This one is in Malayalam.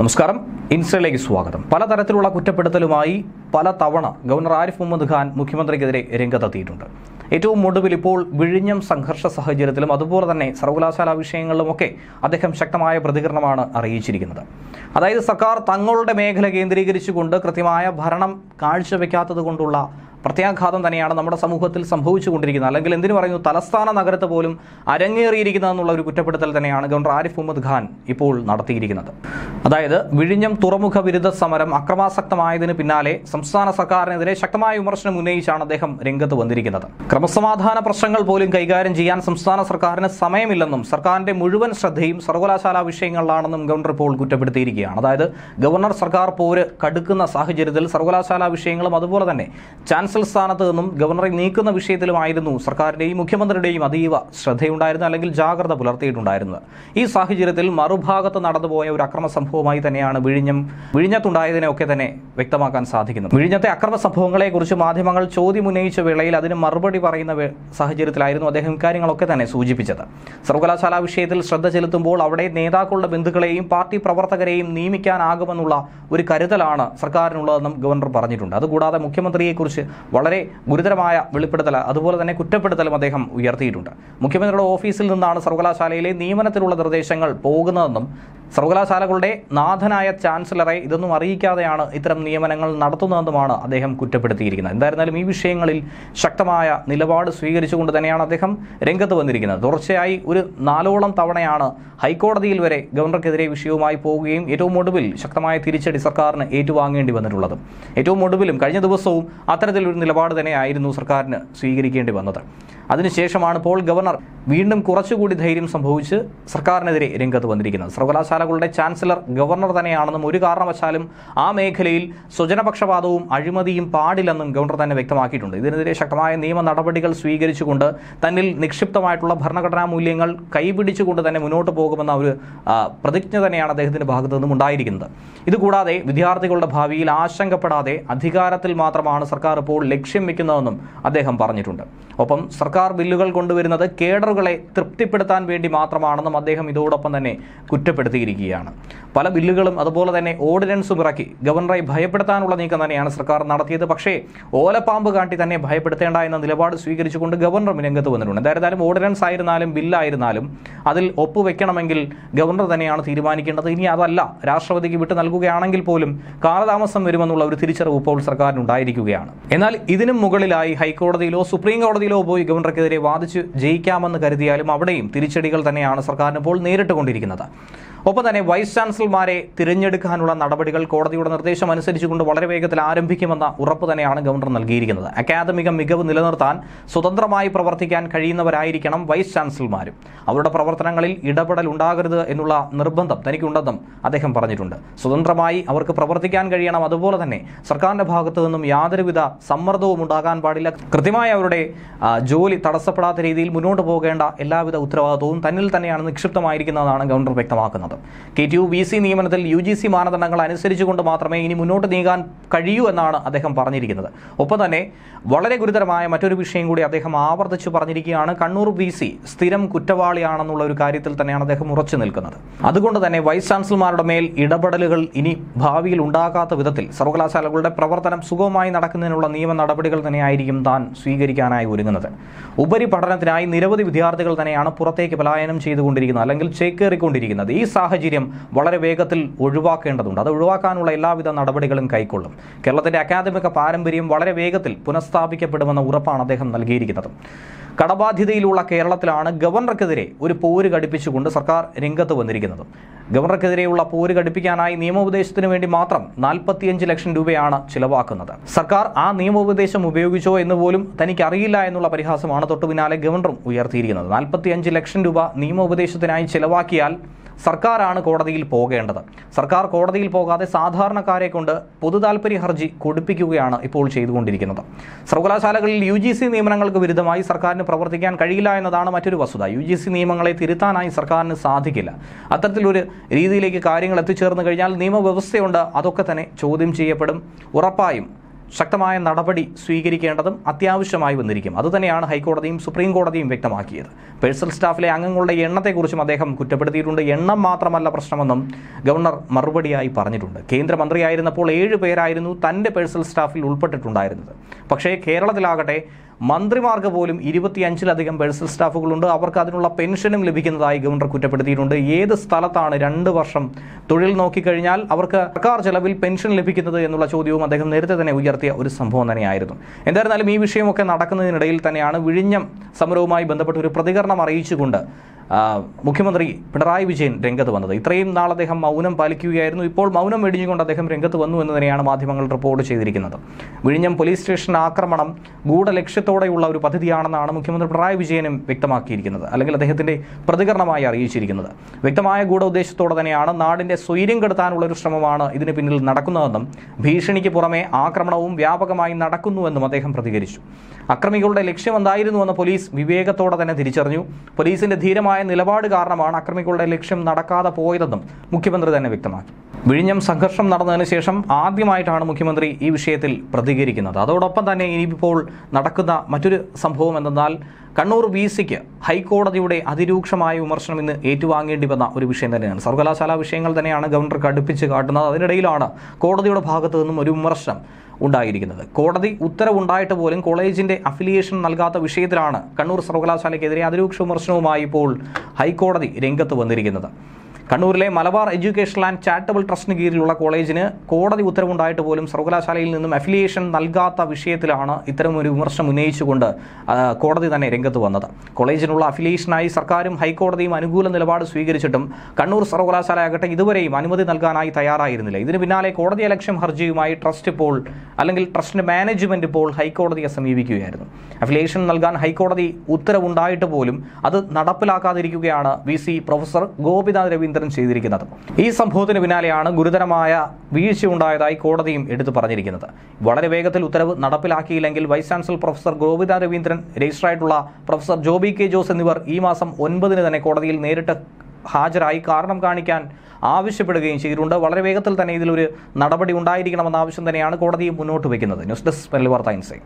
നമസ്കാരം ഇൻസ്റ്റയിലേക്ക് സ്വാഗതം പലതരത്തിലുള്ള കുറ്റപ്പെടുത്തലുമായി പല തവണ ഗവർണർ ആരിഫ് മുഹമ്മദ് ഖാൻ മുഖ്യമന്ത്രിക്കെതിരെ രംഗത്തെത്തിയിട്ടുണ്ട് ഏറ്റവും ഒടുവിൽ ഇപ്പോൾ വിഴിഞ്ഞം സംഘർഷ സാഹചര്യത്തിലും അതുപോലെ തന്നെ സർവകലാശാല വിഷയങ്ങളിലുമൊക്കെ അദ്ദേഹം ശക്തമായ പ്രതികരണമാണ് അറിയിച്ചിരിക്കുന്നത് അതായത് സർക്കാർ തങ്ങളുടെ മേഖല കേന്ദ്രീകരിച്ചുകൊണ്ട് കൃത്യമായ ഭരണം കാഴ്ചവെക്കാത്തത് കൊണ്ടുള്ള പ്രത്യാഘാതം തന്നെയാണ് നമ്മുടെ സമൂഹത്തിൽ സംഭവിച്ചുകൊണ്ടിരിക്കുന്നത് അല്ലെങ്കിൽ എന്തിനു പറയുന്നു തലസ്ഥാന നഗരത്ത് പോലും എന്നുള്ള ഒരു കുറ്റപ്പെടുത്തൽ തന്നെയാണ് ഗവർണർ ആരിഫ് മുഹമ്മദ് ഖാൻ ഇപ്പോൾ നടത്തിയിരിക്കുന്നത് അതായത് വിഴിഞ്ഞം തുറമുഖ വിരുദ്ധ സമരം അക്രമാസക്തമായതിന് പിന്നാലെ സംസ്ഥാന സർക്കാരിനെതിരെ ശക്തമായ വിമർശനം ഉന്നയിച്ചാണ് അദ്ദേഹം രംഗത്ത് വന്നിരിക്കുന്നത് ക്രമസമാധാന പ്രശ്നങ്ങൾ പോലും കൈകാര്യം ചെയ്യാൻ സംസ്ഥാന സർക്കാരിന് സമയമില്ലെന്നും സർക്കാരിന്റെ മുഴുവൻ ശ്രദ്ധയും സർവകലാശാല വിഷയങ്ങളിലാണെന്നും ഗവർണർ ഇപ്പോൾ കുറ്റപ്പെടുത്തിയിരിക്കുകയാണ് അതായത് ഗവർണർ സർക്കാർ പോര് കടുക്കുന്ന സാഹചര്യത്തിൽ സർവകലാശാല വിഷയങ്ങളും അതുപോലെ തന്നെ ചാൻസ് കൗൺസിൽ സ്ഥാനത്ത് നിന്നും ഗവർണറെ നീക്കുന്ന വിഷയത്തിലുമായിരുന്നു സർക്കാരിന്റെയും മുഖ്യമന്ത്രിയുടെയും അതീവ ശ്രദ്ധയുണ്ടായിരുന്നു അല്ലെങ്കിൽ ജാഗ്രത പുലർത്തിയിട്ടുണ്ടായിരുന്നത് ഈ സാഹചര്യത്തിൽ മറുഭാഗത്ത് നടന്നുപോയ ഒരു അക്രമ സംഭവമായി തന്നെയാണ് വിഴിഞ്ഞം വിഴിഞ്ഞത്തുണ്ടായതിനെയൊക്കെ തന്നെ വ്യക്തമാക്കാൻ സാധിക്കുന്നത് വിഴിഞ്ഞത്തെ അക്രമ സംഭവങ്ങളെക്കുറിച്ച് മാധ്യമങ്ങൾ ചോദ്യം ഉന്നയിച്ച വേളയിൽ അതിന് മറുപടി പറയുന്ന സാഹചര്യത്തിലായിരുന്നു അദ്ദേഹം ഇക്കാര്യങ്ങളൊക്കെ തന്നെ സൂചിപ്പിച്ചത് സർവകലാശാല വിഷയത്തിൽ ശ്രദ്ധ ചെലുത്തുമ്പോൾ അവിടെ നേതാക്കളുടെ ബന്ധുക്കളെയും പാർട്ടി പ്രവർത്തകരെയും നിയമിക്കാനാകുമെന്നുള്ള ഒരു കരുതലാണ് സർക്കാരിനുള്ളതെന്നും ഗവർണർ പറഞ്ഞിട്ടുണ്ട് അതുകൂടാതെ മുഖ്യമന്ത്രിയെക്കുറിച്ച് വളരെ ഗുരുതരമായ വെളിപ്പെടുത്തൽ അതുപോലെ തന്നെ കുറ്റപ്പെടുത്തലും അദ്ദേഹം ഉയർത്തിയിട്ടുണ്ട് മുഖ്യമന്ത്രിയുടെ ഓഫീസിൽ നിന്നാണ് സർവകലാശാലയിലെ നിയമനത്തിലുള്ള നിർദ്ദേശങ്ങൾ പോകുന്നതെന്നും സർവകലാശാലകളുടെ നാഥനായ ചാൻസലറെ ഇതൊന്നും അറിയിക്കാതെയാണ് ഇത്തരം നിയമനങ്ങൾ നടത്തുന്നതെന്നുമാണ് അദ്ദേഹം കുറ്റപ്പെടുത്തിയിരിക്കുന്നത് എന്തായിരുന്നാലും ഈ വിഷയങ്ങളിൽ ശക്തമായ നിലപാട് സ്വീകരിച്ചുകൊണ്ട് തന്നെയാണ് അദ്ദേഹം രംഗത്ത് വന്നിരിക്കുന്നത് തുടർച്ചയായി ഒരു നാലോളം തവണയാണ് ഹൈക്കോടതിയിൽ വരെ ഗവർണർക്കെതിരെ വിഷയവുമായി പോവുകയും ഏറ്റവും ഒടുവിൽ ശക്തമായ തിരിച്ചടി സർക്കാരിന് ഏറ്റുവാങ്ങേണ്ടി വന്നിട്ടുള്ളത് ഏറ്റവും ഒടുവിലും കഴിഞ്ഞ ദിവസവും അത്തരത്തിലൊരു നിലപാട് തന്നെയായിരുന്നു സർക്കാരിന് സ്വീകരിക്കേണ്ടി വന്നത് അതിനുശേഷമാണ് ഇപ്പോൾ ഗവർണർ വീണ്ടും കുറച്ചുകൂടി ധൈര്യം സംഭവിച്ച് സർക്കാരിനെതിരെ രംഗത്ത് വന്നിരിക്കുന്നത് സർവകലാശാലകളുടെ ചാൻസലർ ഗവർണർ തന്നെയാണെന്നും ഒരു കാരണവശാലും ആ മേഖലയിൽ സ്വജനപക്ഷപാതവും അഴിമതിയും പാടില്ലെന്നും ഗവർണർ തന്നെ വ്യക്തമാക്കിയിട്ടുണ്ട് ഇതിനെതിരെ ശക്തമായ നിയമ നടപടികൾ സ്വീകരിച്ചുകൊണ്ട് തന്നിൽ നിക്ഷിപ്തമായിട്ടുള്ള ഭരണഘടനാ മൂല്യങ്ങൾ കൈപിടിച്ചുകൊണ്ട് തന്നെ മുന്നോട്ട് പോകുമെന്ന ഒരു പ്രതിജ്ഞ തന്നെയാണ് അദ്ദേഹത്തിന്റെ ഭാഗത്തു നിന്നും ഉണ്ടായിരിക്കുന്നത് ഇതുകൂടാതെ വിദ്യാർത്ഥികളുടെ ഭാവിയിൽ ആശങ്കപ്പെടാതെ അധികാരത്തിൽ മാത്രമാണ് സർക്കാർ ഇപ്പോൾ ലക്ഷ്യം വെക്കുന്നതെന്നും അദ്ദേഹം പറഞ്ഞിട്ടുണ്ട് ഒപ്പം സർക്കാർ സർക്കാർ ബില്ലുകൾ കൊണ്ടുവരുന്നത് കേഡറുകളെ തൃപ്തിപ്പെടുത്താൻ വേണ്ടി മാത്രമാണെന്നും അദ്ദേഹം ഇതോടൊപ്പം തന്നെ കുറ്റപ്പെടുത്തിയിരിക്കുകയാണ് പല ബില്ലുകളും അതുപോലെ തന്നെ ഓർഡിനൻസും ഇറക്കി ഗവർണറെ ഭയപ്പെടുത്താനുള്ള നീക്കം തന്നെയാണ് സർക്കാർ നടത്തിയത് പക്ഷേ ഓലപ്പാമ്പ് കാട്ടി തന്നെ ഭയപ്പെടുത്തേണ്ട എന്ന നിലപാട് സ്വീകരിച്ചുകൊണ്ട് ഗവർണർ രംഗത്ത് വന്നിട്ടുണ്ട് എന്തായിരുന്നാലും ഓർഡിനൻസ് ആയിരുന്നാലും ബില്ലായിരുന്നാലും അതിൽ ഒപ്പുവെക്കണമെങ്കിൽ ഗവർണർ തന്നെയാണ് തീരുമാനിക്കേണ്ടത് ഇനി അതല്ല രാഷ്ട്രപതിക്ക് വിട്ടു നൽകുകയാണെങ്കിൽ പോലും കാലതാമസം വരുമെന്നുള്ള ഒരു തിരിച്ചറിവ് ഇപ്പോൾ സർക്കാരിനുണ്ടായിരിക്കുകയാണ് എന്നാൽ ഇതിനും മുകളിലായി ഹൈക്കോടതിയിലോ സുപ്രീം കോടതിയിലോ പോയി ഗവർണർ യാത്രക്കെതിരെ വാദിച്ച് ജയിക്കാമെന്ന് കരുതിയാലും അവിടെയും തിരിച്ചടികൾ തന്നെയാണ് സർക്കാരിനിപ്പോൾ നേരിട്ടുകൊണ്ടിരിക്കുന്നത് ഒപ്പം തന്നെ വൈസ് ചാൻസലർമാരെ തിരഞ്ഞെടുക്കാനുള്ള നടപടികൾ കോടതിയുടെ നിർദ്ദേശം അനുസരിച്ചുകൊണ്ട് വളരെ വേഗത്തിൽ ആരംഭിക്കുമെന്ന ഉറപ്പ് തന്നെയാണ് ഗവർണർ നൽകിയിരിക്കുന്നത് അക്കാദമിക മികവ് നിലനിർത്താൻ സ്വതന്ത്രമായി പ്രവർത്തിക്കാൻ കഴിയുന്നവരായിരിക്കണം വൈസ് ചാൻസലർമാരും അവരുടെ പ്രവർത്തനങ്ങളിൽ ഇടപെടൽ ഉണ്ടാകരുത് എന്നുള്ള നിർബന്ധം തനിക്കുണ്ടെന്നും അദ്ദേഹം പറഞ്ഞിട്ടുണ്ട് സ്വതന്ത്രമായി അവർക്ക് പ്രവർത്തിക്കാൻ കഴിയണം അതുപോലെ തന്നെ സർക്കാരിന്റെ ഭാഗത്തു നിന്നും യാതൊരുവിധ സമ്മർദ്ദവും ഉണ്ടാകാൻ പാടില്ല കൃത്യമായി അവരുടെ ജോലി തടസ്സപ്പെടാത്ത രീതിയിൽ മുന്നോട്ട് പോകേണ്ട എല്ലാവിധ ഉത്തരവാദിത്വവും തന്നിൽ തന്നെയാണ് നിക്ഷിപ്തമായിരിക്കുന്നതെന്നാണ് ഗവർണർ വ്യക്തമാക്കുന്നത് പറയുന്നത് K T U V C നിയമനത്തിൽ യു ജി സി മാനദണ്ഡങ്ങൾ അനുസരിച്ചുകൊണ്ട് മാത്രമേ ഇനി മുന്നോട്ട് നീങ്ങാൻ കഴിയൂ എന്നാണ് അദ്ദേഹം പറഞ്ഞിരിക്കുന്നത് ഒപ്പം തന്നെ വളരെ ഗുരുതരമായ മറ്റൊരു വിഷയം കൂടി അദ്ദേഹം ആവർത്തിച്ച് പറഞ്ഞിരിക്കുകയാണ് കണ്ണൂർ വി സി സ്ഥിരം കുറ്റവാളിയാണെന്നുള്ള ഒരു കാര്യത്തിൽ തന്നെയാണ് അദ്ദേഹം ഉറച്ചു നിൽക്കുന്നത് അതുകൊണ്ട് തന്നെ വൈസ് ചാൻസലർമാരുടെ മേൽ ഇടപെടലുകൾ ഇനി ഭാവിയിൽ ഉണ്ടാകാത്ത വിധത്തിൽ സർവകലാശാലകളുടെ പ്രവർത്തനം സുഗമമായി നടക്കുന്നതിനുള്ള നിയമ നടപടികൾ തന്നെയായിരിക്കും താൻ സ്വീകരിക്കാനായി ഒരുങ്ങുന്നത് ഉപരിപഠനത്തിനായി നിരവധി വിദ്യാർത്ഥികൾ തന്നെയാണ് പുറത്തേക്ക് പലായനം ചെയ്തുകൊണ്ടിരിക്കുന്നത് അല്ലെങ്കിൽ ചേക്കേറിക്കൊണ്ടിരിക്കുന്നത് ഈ സാഹചര്യം വളരെ വേഗത്തിൽ ഒഴിവാക്കേണ്ടതുണ്ട് അത് ഒഴിവാക്കാനുള്ള എല്ലാവിധ നടപടികളും കൈക്കൊള്ളും കേരളത്തിൻ്റെ അക്കാദമിക പാരമ്പര്യം വളരെ വേഗത്തിൽ പുനഃസ്ഥാപിക്കപ്പെടുമെന്ന ഉറപ്പാണ് അദ്ദേഹം നൽകിയിരിക്കുന്നത് കടബാധ്യതയിലുള്ള കേരളത്തിലാണ് ഗവർണർക്കെതിരെ ഒരു പോര് ഘടിപ്പിച്ചുകൊണ്ട് സർക്കാർ രംഗത്ത് വന്നിരിക്കുന്നത് ഗവർണർക്കെതിരെയുള്ള പോര് ഘടിപ്പിക്കാനായി നിയമോപദേശത്തിന് വേണ്ടി മാത്രം നാൽപ്പത്തിയഞ്ച് ലക്ഷം രൂപയാണ് ചിലവാക്കുന്നത് സർക്കാർ ആ നിയമോപദേശം ഉപയോഗിച്ചോ എന്ന് പോലും തനിക്കറിയില്ല എന്നുള്ള പരിഹാസമാണ് തൊട്ടു പിന്നാലെ ഗവർണറും ഉയർത്തിയിരിക്കുന്നത് നാൽപ്പത്തിയഞ്ച് ലക്ഷം രൂപ നിയമോപദേശത്തിനായി ചിലവാക്കിയാൽ സർക്കാരാണ് കോടതിയിൽ പോകേണ്ടത് സർക്കാർ കോടതിയിൽ പോകാതെ സാധാരണക്കാരെ കൊണ്ട് താല്പര്യ ഹർജി കൊടുപ്പിക്കുകയാണ് ഇപ്പോൾ ചെയ്തുകൊണ്ടിരിക്കുന്നത് സർവകലാശാലകളിൽ യു ജി സി നിയമനങ്ങൾക്ക് വിരുദ്ധമായി സർക്കാരിന് പ്രവർത്തിക്കാൻ കഴിയില്ല എന്നതാണ് മറ്റൊരു വസ്തുത യു ജി സി നിയമങ്ങളെ തിരുത്താനായി സർക്കാരിന് സാധിക്കില്ല അത്തരത്തിലൊരു രീതിയിലേക്ക് കാര്യങ്ങൾ എത്തിച്ചേർന്ന് കഴിഞ്ഞാൽ നിയമവ്യവസ്ഥയുണ്ട് അതൊക്കെ തന്നെ ചോദ്യം ചെയ്യപ്പെടും ഉറപ്പായും ശക്തമായ നടപടി സ്വീകരിക്കേണ്ടതും അത്യാവശ്യമായി വന്നിരിക്കും അതുതന്നെയാണ് ഹൈക്കോടതിയും സുപ്രീം കോടതിയും വ്യക്തമാക്കിയത് പേഴ്സണൽ സ്റ്റാഫിലെ അംഗങ്ങളുടെ എണ്ണത്തെക്കുറിച്ചും അദ്ദേഹം കുറ്റപ്പെടുത്തിയിട്ടുണ്ട് എണ്ണം മാത്രമല്ല പ്രശ്നമെന്നും ഗവർണർ മറുപടിയായി പറഞ്ഞിട്ടുണ്ട് കേന്ദ്രമന്ത്രിയായിരുന്നപ്പോൾ ഏഴ് പേരായിരുന്നു തൻ്റെ പേഴ്സണൽ സ്റ്റാഫിൽ ഉൾപ്പെട്ടിട്ടുണ്ടായിരുന്നത് പക്ഷേ കേരളത്തിലാകട്ടെ മന്ത്രിമാർക്ക് പോലും ഇരുപത്തിയഞ്ചിലധികം പേഴ്സണൽ സ്റ്റാഫുകളുണ്ട് അവർക്ക് അതിനുള്ള പെൻഷനും ലഭിക്കുന്നതായി ഗവർണർ കുറ്റപ്പെടുത്തിയിട്ടുണ്ട് ഏത് സ്ഥലത്താണ് രണ്ട് വർഷം തൊഴിൽ നോക്കിക്കഴിഞ്ഞാൽ അവർക്ക് സർക്കാർ ചെലവിൽ പെൻഷൻ ലഭിക്കുന്നത് എന്നുള്ള ചോദ്യവും അദ്ദേഹം നേരത്തെ തന്നെ ഉയർത്തിയ ഒരു സംഭവം തന്നെയായിരുന്നു എന്തായിരുന്നാലും ഈ വിഷയമൊക്കെ നടക്കുന്നതിനിടയിൽ തന്നെയാണ് വിഴിഞ്ഞം സമരവുമായി ബന്ധപ്പെട്ട ഒരു പ്രതികരണം അറിയിച്ചുകൊണ്ട് മുഖ്യമന്ത്രി പിണറായി വിജയൻ രംഗത്ത് വന്നത് ഇത്രയും നാൾ അദ്ദേഹം മൗനം പാലിക്കുകയായിരുന്നു ഇപ്പോൾ മൗനം വെടിഞ്ഞുകൊണ്ട് അദ്ദേഹം രംഗത്ത് വന്നു എന്ന് തന്നെയാണ് മാധ്യമങ്ങൾ റിപ്പോർട്ട് ചെയ്തിരിക്കുന്നത് വിഴിഞ്ഞം പോലീസ് സ്റ്റേഷൻ ആക്രമണം ഗൂഢലക്ഷ്യത്തോടെയുള്ള ഒരു പദ്ധതിയാണെന്നാണ് മുഖ്യമന്ത്രി പിണറായി വിജയനും വ്യക്തമാക്കിയിരിക്കുന്നത് അല്ലെങ്കിൽ അദ്ദേഹത്തിൻ്റെ പ്രതികരണമായി അറിയിച്ചിരിക്കുന്നത് വ്യക്തമായ ഗൂഢ ഉദ്ദേശത്തോടെ തന്നെയാണ് നാടിൻ്റെ സ്വൈര്യം കെടുത്താനുള്ള ഒരു ശ്രമമാണ് ഇതിന് പിന്നിൽ നടക്കുന്നതെന്നും ഭീഷണിക്ക് പുറമെ ആക്രമണവും വ്യാപകമായി നടക്കുന്നുവെന്നും അദ്ദേഹം പ്രതികരിച്ചു അക്രമികളുടെ എന്തായിരുന്നുവെന്ന് പോലീസ് വിവേകത്തോടെ തന്നെ തിരിച്ചറിഞ്ഞു പോലീസിന്റെ ധീരമായ നിലപാട് കാരണമാണ് അക്രമികളുടെ ലക്ഷ്യം നടക്കാതെ പോയതെന്നും മുഖ്യമന്ത്രി തന്നെ വ്യക്തമാക്കി വിഴിഞ്ഞം സംഘർഷം നടന്നതിന് ശേഷം ആദ്യമായിട്ടാണ് മുഖ്യമന്ത്രി ഈ വിഷയത്തിൽ പ്രതികരിക്കുന്നത് അതോടൊപ്പം തന്നെ ഇനിയിപ്പോൾ നടക്കുന്ന മറ്റൊരു സംഭവം എന്തെന്നാൽ കണ്ണൂർ വി സിക്ക് ഹൈക്കോടതിയുടെ അതിരൂക്ഷമായ വിമർശനം ഇന്ന് ഏറ്റുവാങ്ങേണ്ടി വന്ന ഒരു വിഷയം തന്നെയാണ് സർവകലാശാല വിഷയങ്ങൾ തന്നെയാണ് ഗവർണർ കടുപ്പിച്ച് കാട്ടുന്നത് അതിനിടയിലാണ് കോടതിയുടെ ഭാഗത്തു നിന്നും ഒരു വിമർശനം ഉണ്ടായിരിക്കുന്നത് കോടതി ഉത്തരവുണ്ടായിട്ട് പോലും കോളേജിൻ്റെ അഫിലിയേഷൻ നൽകാത്ത വിഷയത്തിലാണ് കണ്ണൂർ സർവകലാശാലയ്ക്കെതിരെ അതിരൂക്ഷ വിമർശനവുമായി ഇപ്പോൾ ഹൈക്കോടതി രംഗത്ത് വന്നിരിക്കുന്നത് കണ്ണൂരിലെ മലബാർ എഡ്യൂക്കേഷണൽ ആൻഡ് ചാരിറ്റബിൾ ട്രസ്റ്റിന് കീഴിലുള്ള കോളേജിന് കോടതി ഉത്തരവുണ്ടായിട്ട് പോലും സർവകലാശാലയിൽ നിന്നും അഫിലിയേഷൻ നൽകാത്ത വിഷയത്തിലാണ് ഇത്തരമൊരു വിമർശനം ഉന്നയിച്ചുകൊണ്ട് കോടതി തന്നെ രംഗത്ത് വന്നത് കോളേജിനുള്ള അഫിലിയേഷനായി സർക്കാരും ഹൈക്കോടതിയും അനുകൂല നിലപാട് സ്വീകരിച്ചിട്ടും കണ്ണൂർ സർവകലാശാല ആകട്ടെ ഇതുവരെയും അനുമതി നൽകാനായി തയ്യാറായിരുന്നില്ല ഇതിന് പിന്നാലെ കോടതി അലക്ഷ്യം ഹർജിയുമായി ട്രസ്റ്റ് ഇപ്പോൾ അല്ലെങ്കിൽ ട്രസ്റ്റിന്റെ മാനേജ്മെന്റ് ഇപ്പോൾ ഹൈക്കോടതിയെ സമീപിക്കുകയായിരുന്നു അഫിലിയേഷൻ നൽകാൻ ഹൈക്കോടതി ഉത്തരവുണ്ടായിട്ട് പോലും അത് നടപ്പിലാക്കാതിരിക്കുകയാണ് V C professor Gopinath Raveendran കൈമാറ്റം ചെയ്തിരിക്കുന്നത് ഈ സംഭവത്തിന് പിന്നാലെയാണ് ഗുരുതരമായ വീഴ്ചയുണ്ടായതായി കോടതിയും എടുത്തു പറഞ്ഞിരിക്കുന്നത് വളരെ വേഗത്തിൽ ഉത്തരവ് നടപ്പിലാക്കിയില്ലെങ്കിൽ vice chancellor professor Govinda Raveendran രജിസ്റ്ററായിട്ടുള്ള പ്രൊഫസർ ജോബി കെ ജോസ് എന്നിവർ ഈ മാസം ഒൻപതിന് തന്നെ കോടതിയിൽ നേരിട്ട് ഹാജരായി കാരണം കാണിക്കാൻ ആവശ്യപ്പെടുകയും ചെയ്തിട്ടുണ്ട് വളരെ വേഗത്തിൽ തന്നെ ഇതിലൊരു നടപടി ഉണ്ടായിരിക്കണമെന്ന ആവശ്യം തന്നെയാണ് കോടതി മുന്നോട്ട് വയ്ക്കുന്നത് ന്യൂസ് ഡെസ്ക് മെൽവാർ തൈൻസൈ